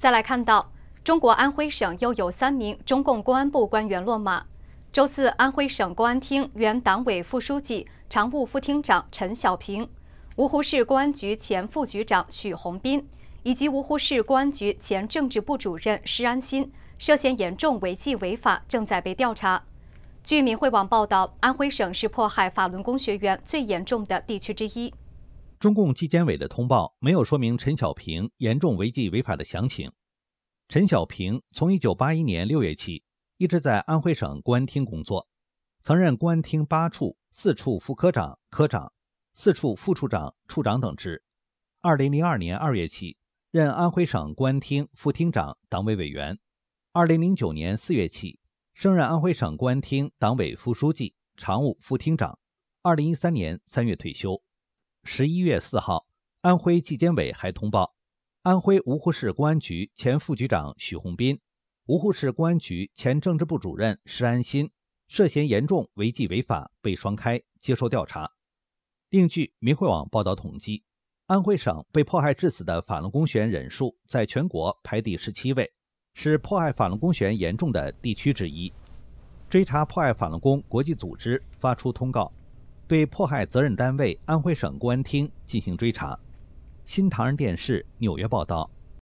再来看到，中国安徽省又有三名中共公安部官员落马。周四，安徽省公安厅原党委副书记、常务副厅长陈小平，芜湖市公安局前副局长许红斌，以及芜湖市公安局前政治部主任施安新，涉嫌严重违纪违法，正在被调查。据民慧网报道，安徽省是迫害法轮功学员最严重的地区之一。中共纪检委的通报没有说明陈小平严重违纪违法的详情。陈小平从一九八一年六月起一直在安徽省公安厅工作，曾任公安厅八处、四处副科长、科长、四处副处长、处长等职。二零零二年二月起任安徽省公安厅副厅长、党委委员。二零零九年四月起升任安徽省公安厅党委副书记、常务副厅长。二零一三年三月退休。十一月四号，安徽纪检委还通报，安徽芜湖市公安局前副局长许红斌、芜湖市公安局前政治部主任施安新涉嫌严重违纪违法，被双开，接受调查。另据民慧网报道统计，安徽省被迫害致死的反学员人数在全国排第十七位，是迫害反学员严重的地区之一。追查迫害反功国际组织发出通告。对迫害责任单位安徽省公安厅进行追查。新唐人电视纽约报道。